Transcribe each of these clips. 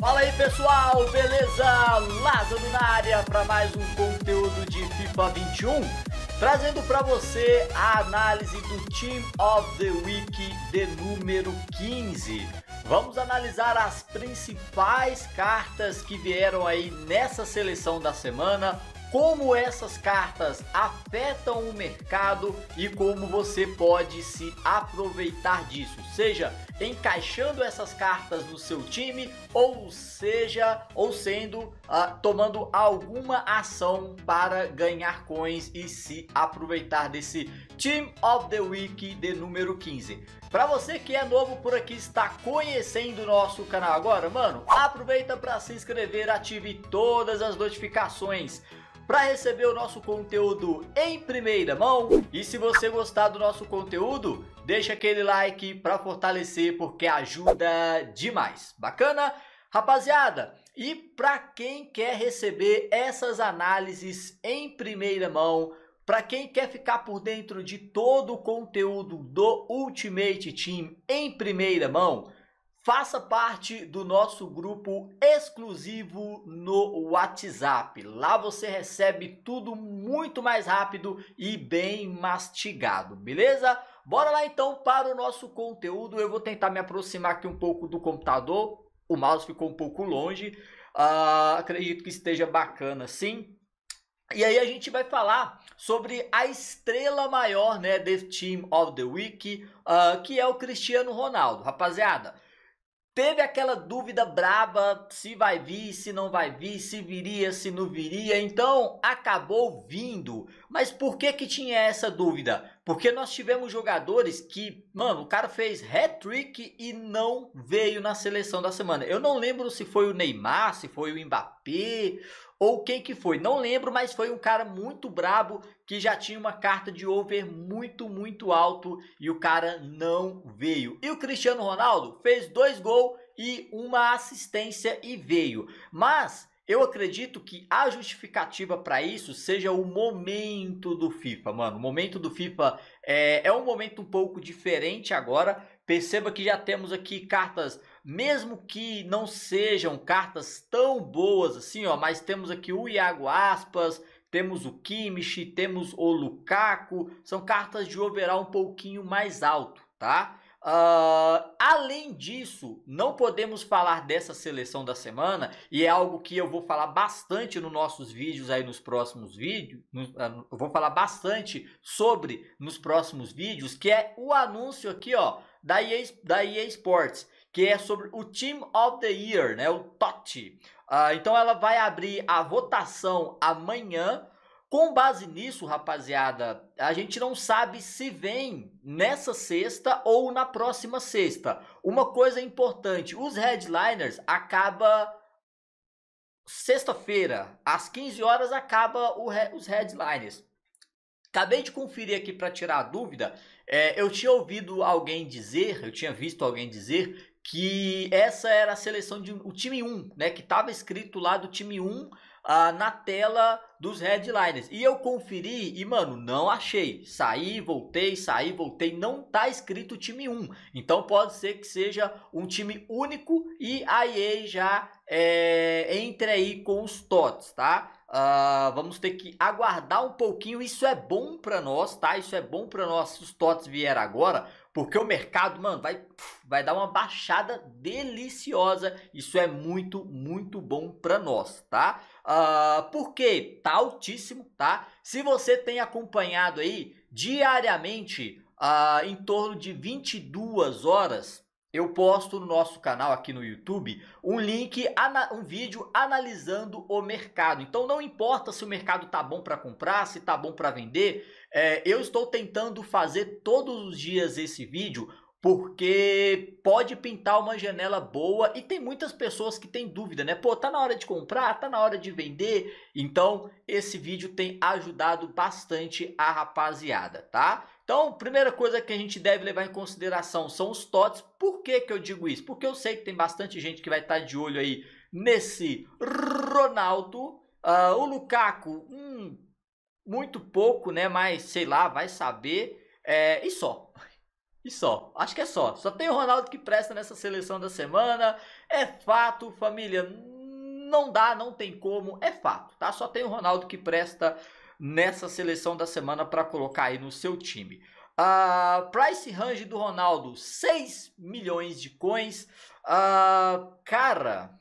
Fala aí pessoal, beleza? Lázaro na área para mais um conteúdo de FIFA 21, trazendo para você a análise do Team of the Week de número 15. Vamos analisar as principais cartas que vieram aí nessa seleção da semana, como essas cartas afetam o mercado e como você pode se aproveitar disso, seja encaixando essas cartas no seu time ou seja, ou sendo uh, tomando alguma ação para ganhar coins e se aproveitar desse Team of the Week de número 15. Para você que é novo por aqui, está conhecendo o nosso canal agora, mano, aproveita para se inscrever, ative todas as notificações para receber o nosso conteúdo em primeira mão. E se você gostar do nosso conteúdo, deixa aquele like para fortalecer porque ajuda demais. Bacana? Rapaziada, e para quem quer receber essas análises em primeira mão, para quem quer ficar por dentro de todo o conteúdo do Ultimate Team em primeira mão, Faça parte do nosso grupo exclusivo no WhatsApp. Lá você recebe tudo muito mais rápido e bem mastigado, beleza? Bora lá então para o nosso conteúdo. Eu vou tentar me aproximar aqui um pouco do computador. O mouse ficou um pouco longe. Uh, acredito que esteja bacana sim. E aí a gente vai falar sobre a estrela maior né, desse Team of the Week, uh, que é o Cristiano Ronaldo. Rapaziada, Teve aquela dúvida braba se vai vir, se não vai vir, se viria, se não viria. Então acabou vindo. Mas por que que tinha essa dúvida? Porque nós tivemos jogadores que, mano, o cara fez hat-trick e não veio na seleção da semana. Eu não lembro se foi o Neymar, se foi o Mbappé ou quem que foi, não lembro, mas foi um cara muito brabo que já tinha uma carta de over muito, muito alto e o cara não veio. E o Cristiano Ronaldo fez dois gols e uma assistência e veio. Mas eu acredito que a justificativa para isso seja o momento do FIFA, mano. O momento do FIFA é, é um momento um pouco diferente agora. Perceba que já temos aqui cartas mesmo que não sejam cartas tão boas assim, ó, mas temos aqui o Iago Aspas, temos o Kimmich, temos o Lukaku, são cartas de overall um pouquinho mais alto, tá? Uh, além disso, não podemos falar dessa seleção da semana, e é algo que eu vou falar bastante nos nossos vídeos aí nos próximos vídeos. Uh, ah, eu vou falar bastante sobre nos próximos vídeos, que é o anúncio aqui ó, da, EA, da EA Sports, que é sobre o Team of the Year, né? O TOT. Uh, ah, então ela vai abrir a votação amanhã. Com base nisso, rapaziada, a gente não sabe se vem nessa sexta ou na próxima sexta. Uma coisa importante, os headliners acaba sexta-feira, às 15 horas acaba re... os headliners. Acabei de conferir aqui para tirar a dúvida. É, eu tinha ouvido alguém dizer, eu tinha visto alguém dizer que essa era a seleção de o time 1, né, que estava escrito lá do time 1 ah, na tela dos headliners. E eu conferi e, mano, não achei. Saí, voltei, saí, voltei. Não tá escrito time 1. Então pode ser que seja um time único e a EA já é, entre aí com os TOTS, tá? Uh, vamos ter que aguardar um pouquinho. Isso é bom para nós, tá? Isso é bom para nós se os TOTS vieram agora, porque o mercado, mano, vai, vai dar uma baixada deliciosa. Isso é muito, muito bom para nós, tá? Uh, ah, porque tá altíssimo, tá? Se você tem acompanhado aí diariamente uh, em torno de 22 horas, eu posto no nosso canal aqui no YouTube um link, um vídeo analisando o mercado. Então não importa se o mercado tá bom para comprar, se tá bom para vender, é, eu estou tentando fazer todos os dias esse vídeo porque pode pintar uma janela boa e tem muitas pessoas que têm dúvida, né? Pô, tá na hora de comprar, tá na hora de vender. Então, esse vídeo tem ajudado bastante a rapaziada, tá? Então, primeira coisa que a gente deve levar em consideração são os TOTS. Por que, que eu digo isso? Porque eu sei que tem bastante gente que vai estar de olho aí nesse Ronaldo. Uh, o Lukaku, hum, muito pouco, né? Mas sei lá, vai saber. É, e só. E só. Acho que é só. Só tem o Ronaldo que presta nessa seleção da semana. É fato, família. Não dá, não tem como. É fato, tá? Só tem o Ronaldo que presta nessa seleção da semana para colocar aí no seu time. Uh, price range do Ronaldo, 6 milhões de coins. Uh, cara,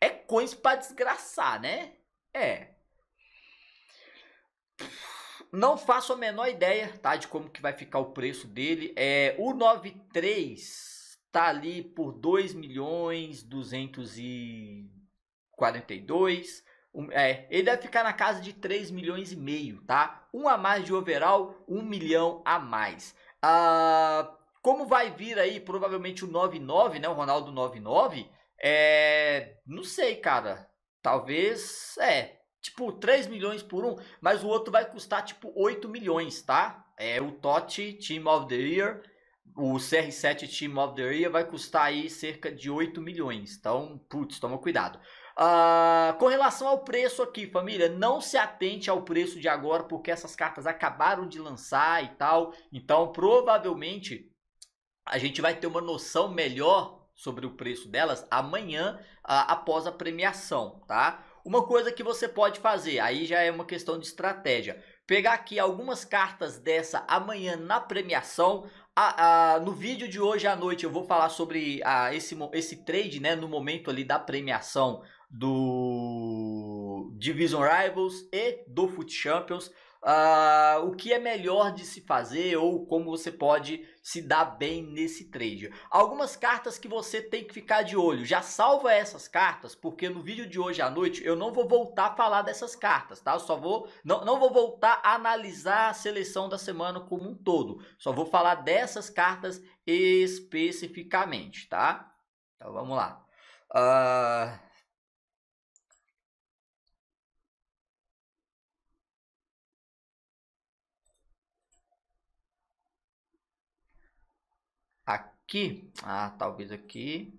é coins para desgraçar, né? É. Não faço a menor ideia, tá, de como que vai ficar o preço dele. É, o 93 tá ali por 2 milhões 242 é, ele deve ficar na casa de 3 milhões e meio, tá? Um a mais de overall, um milhão a mais. Ah, como vai vir aí provavelmente o 99, né? O Ronaldo 99, é, não sei, cara. Talvez, é, tipo 3 milhões por um, mas o outro vai custar tipo 8 milhões, tá? É o Totti Team of the Year, o CR7 Team of the Year vai custar aí cerca de 8 milhões. Então, putz, toma cuidado. Ah, com relação ao preço aqui, família, não se atente ao preço de agora, porque essas cartas acabaram de lançar e tal. Então, provavelmente, a gente vai ter uma noção melhor sobre o preço delas amanhã, ah, após a premiação, tá? Uma coisa que você pode fazer, aí já é uma questão de estratégia pegar aqui algumas cartas dessa amanhã na premiação. a no vídeo de hoje à noite eu vou falar sobre a esse, esse trade, né? No momento ali da premiação do Division Rivals e do Foot Champions uh, o que é melhor de se fazer ou como você pode se dar bem nesse trade. Algumas cartas que você tem que ficar de olho. Já salva essas cartas, porque no vídeo de hoje à noite eu não vou voltar a falar dessas cartas, tá? Eu só vou não, não vou voltar a analisar a seleção da semana como um todo. Só vou falar dessas cartas especificamente, tá? Então vamos lá. Uh... aqui. Ah, talvez aqui.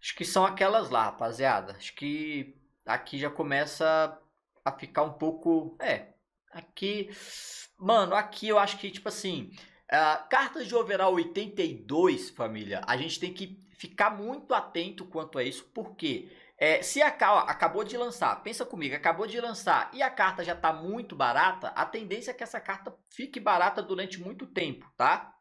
Acho que são aquelas lá, rapaziada. Acho que aqui já começa a ficar um pouco. É. Aqui. Mano, aqui eu acho que, tipo assim. Uh, cartas de overall 82, família, a gente tem que ficar muito atento quanto a isso, porque é, se a ó, acabou de lançar, pensa comigo, acabou de lançar e a carta já está muito barata, a tendência é que essa carta fique barata durante muito tempo, tá?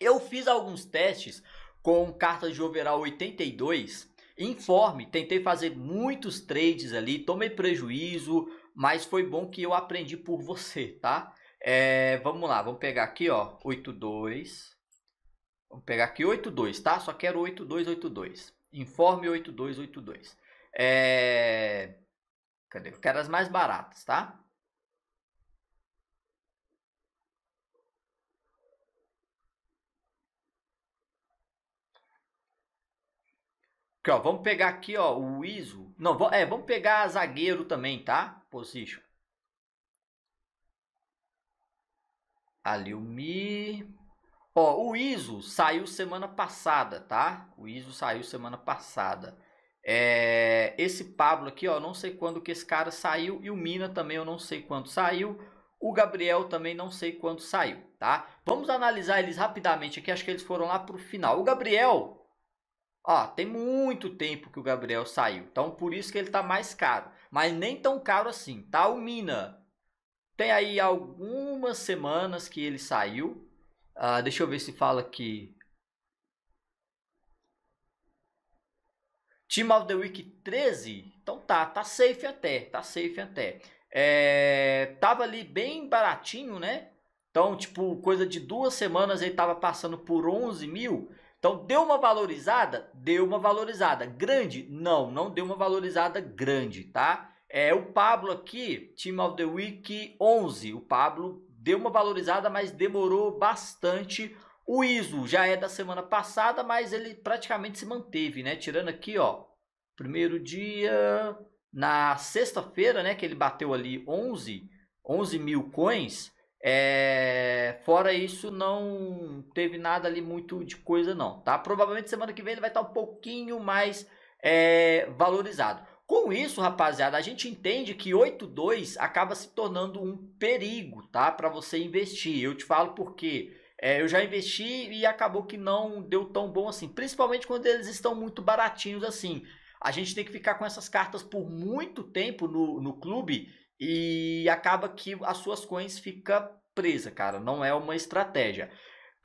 Eu fiz alguns testes com cartas de overall 82, informe, tentei fazer muitos trades ali, tomei prejuízo, mas foi bom que eu aprendi por você, tá? É, vamos lá, vamos pegar aqui, ó, 82. Vamos pegar aqui 82, tá? Só quero 8282. Informe 8282. É... Cadê? Eu quero as mais baratas, tá? Aqui, ó, vamos pegar aqui, ó, o ISO. Não, é, vamos pegar zagueiro também, tá? Position. Ali o Mi. Ó, o ISO saiu semana passada, tá? O ISO saiu semana passada. É, esse Pablo aqui, ó, não sei quando que esse cara saiu. E o Mina também eu não sei quando saiu. O Gabriel também não sei quando saiu, tá? Vamos analisar eles rapidamente aqui. Acho que eles foram lá pro final. O Gabriel, ó, tem muito tempo que o Gabriel saiu. Então, por isso que ele tá mais caro. Mas nem tão caro assim, tá? O Mina tem aí algumas semanas que ele saiu. Uh, deixa eu ver se fala aqui. Team of the Week 13. Então tá, tá safe até, tá safe até. É, tava ali bem baratinho, né? Então, tipo, coisa de duas semanas ele tava passando por 11 mil. Então deu uma valorizada? Deu uma valorizada. Grande? Não, não deu uma valorizada grande, tá? É, o Pablo aqui, Team of the Week 11. O Pablo deu uma valorizada, mas demorou bastante. O ISO já é da semana passada, mas ele praticamente se manteve, né? Tirando aqui, ó, primeiro dia, na sexta-feira, né, que ele bateu ali 11, 11 mil coins. É, fora isso, não teve nada ali muito de coisa não, tá? Provavelmente semana que vem ele vai estar um pouquinho mais é, valorizado. Com isso, rapaziada, a gente entende que 8.2 acaba se tornando um perigo, tá? Para você investir. Eu te falo porque é, eu já investi e acabou que não deu tão bom assim. Principalmente quando eles estão muito baratinhos assim. A gente tem que ficar com essas cartas por muito tempo no, no clube e acaba que as suas coins fica presa, cara. Não é uma estratégia.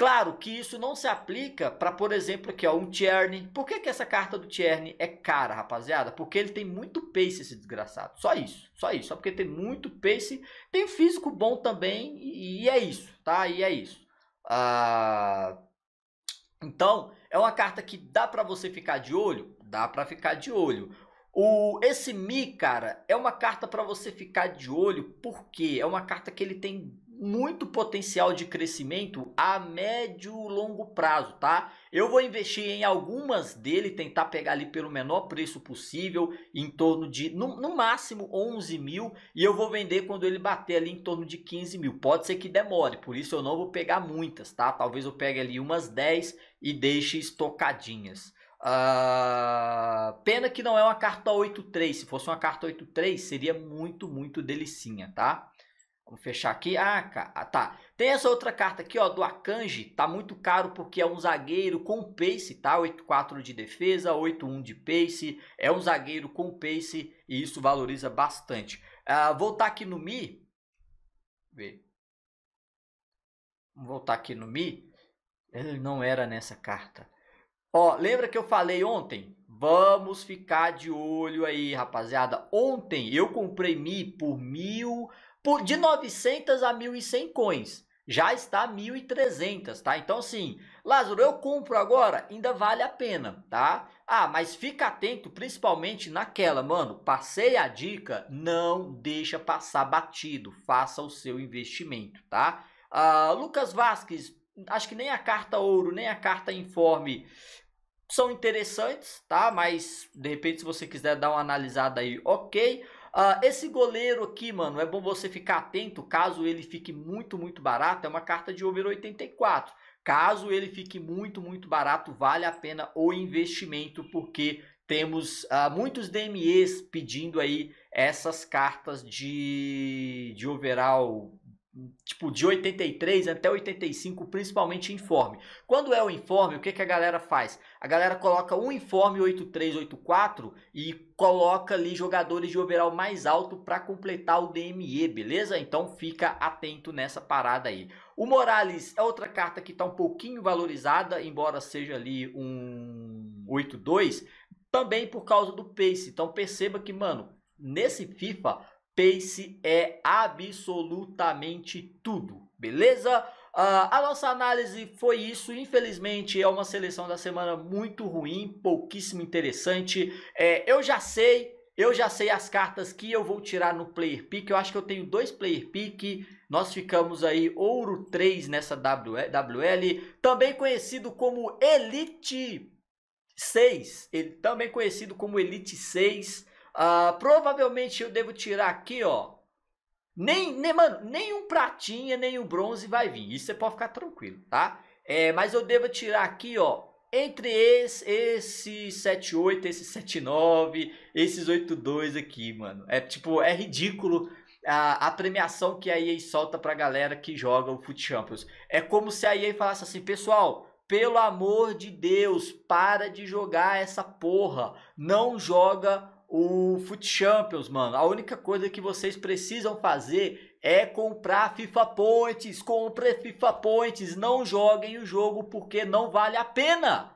Claro que isso não se aplica para, por exemplo, aqui, ó, um Tierney. Por que, que essa carta do Tierney é cara, rapaziada? Porque ele tem muito pace, esse desgraçado. Só isso, só isso. Só porque tem muito pace. Tem físico bom também e, e é isso, tá? E é isso. Ah, então, é uma carta que dá para você ficar de olho? Dá para ficar de olho. O, esse Mi, cara, é uma carta para você ficar de olho, porque é uma carta que ele tem muito potencial de crescimento a médio longo prazo, tá? Eu vou investir em algumas dele, tentar pegar ali pelo menor preço possível, em torno de, no, no máximo, 11 mil, e eu vou vender quando ele bater ali em torno de 15 mil. Pode ser que demore, por isso eu não vou pegar muitas, tá? Talvez eu pegue ali umas 10 e deixe estocadinhas. Uh, pena que não é uma carta 8.3, se fosse uma carta 8.3 seria muito, muito delicinha, tá? Vamos fechar aqui. Ah, ah, tá. Tem essa outra carta aqui, ó, do Akanji. Tá muito caro porque é um zagueiro com pace, tá? 8-4 de defesa, 8-1 de pace. É um zagueiro com pace e isso valoriza bastante. Ah, voltar aqui no Mi. Ver. Vamos voltar aqui no Mi. Ele não era nessa carta. Ó, lembra que eu falei ontem? Vamos ficar de olho aí, rapaziada. Ontem eu comprei Mi por mil por de 900 a 1.100 coins. Já está 1.300, tá? Então, assim, Lázaro, eu compro agora, ainda vale a pena, tá? Ah, mas fica atento, principalmente naquela, mano. Passei a dica, não deixa passar batido. Faça o seu investimento, tá? Ah, Lucas Vasquez, acho que nem a carta ouro, nem a carta informe são interessantes, tá? Mas de repente, se você quiser dar uma analisada aí, ok. Uh, esse goleiro aqui, mano, é bom você ficar atento, caso ele fique muito, muito barato, é uma carta de over 84. Caso ele fique muito, muito barato, vale a pena o investimento, porque temos uh, muitos DMEs pedindo aí essas cartas de, de overall tipo de 83 até 85, principalmente informe. Quando é o informe, o que, que a galera faz? A galera coloca um informe 8384 e coloca ali jogadores de overall mais alto para completar o DME, beleza? Então fica atento nessa parada aí. O Morales é outra carta que está um pouquinho valorizada, embora seja ali um 82, também por causa do pace. Então perceba que, mano, nesse FIFA Pace é absolutamente tudo, beleza? Uh, a nossa análise foi isso. Infelizmente, é uma seleção da semana muito ruim, pouquíssimo interessante. É, eu já sei, eu já sei as cartas que eu vou tirar no player pick. Eu acho que eu tenho dois player pick. Nós ficamos aí ouro 3 nessa WL, também conhecido como Elite 6. Ele também conhecido como Elite 6. Ah, provavelmente eu devo tirar aqui, ó. Nem, nem, mano, nenhum pratinha, nenhum bronze vai vir. Isso você pode ficar tranquilo, tá? É, mas eu devo tirar aqui, ó. Entre esse, esse 78, esse 79, esses 82 aqui, mano. É tipo, é ridículo a, a, premiação que a EA solta pra galera que joga o Foot Champions. É como se a EA falasse assim, pessoal, pelo amor de Deus, para de jogar essa porra. Não joga o Foot Champions, mano. A única coisa que vocês precisam fazer é comprar FIFA Points. Compre FIFA Points. Não joguem o jogo porque não vale a pena.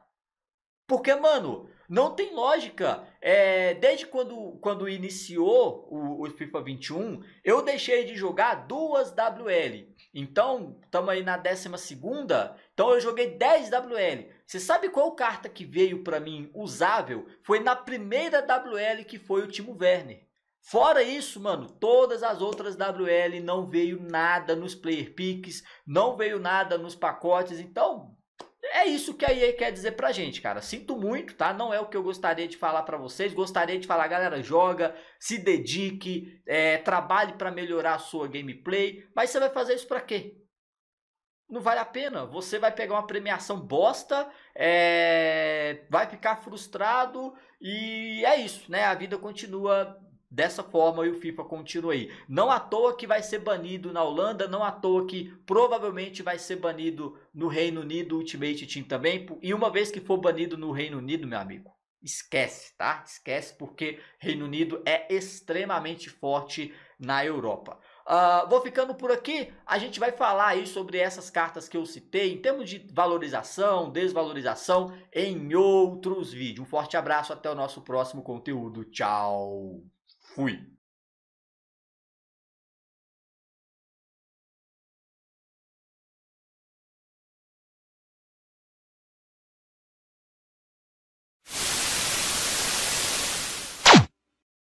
Porque, mano, não tem lógica. É, desde quando, quando iniciou o, o, FIFA 21, eu deixei de jogar duas WL. Então, estamos aí na décima segunda. Então, eu joguei 10 WL. Você sabe qual carta que veio para mim usável? Foi na primeira WL que foi o Timo Werner. Fora isso, mano, todas as outras WL não veio nada nos player picks, não veio nada nos pacotes, então é isso que a EA quer dizer pra gente, cara. Sinto muito, tá? Não é o que eu gostaria de falar para vocês. Gostaria de falar, galera, joga, se dedique, é, trabalhe para melhorar a sua gameplay, mas você vai fazer isso para quê? não vale a pena. Você vai pegar uma premiação bosta, é... vai ficar frustrado e é isso, né? A vida continua dessa forma e o FIFA continua aí. Não à toa que vai ser banido na Holanda, não à toa que provavelmente vai ser banido no Reino Unido Ultimate Team também. E uma vez que for banido no Reino Unido, meu amigo, Esquece, tá? Esquece, porque Reino Unido é extremamente forte na Europa. Uh, vou ficando por aqui. A gente vai falar aí sobre essas cartas que eu citei em termos de valorização, desvalorização em outros vídeos. Um forte abraço, até o nosso próximo conteúdo. Tchau, fui!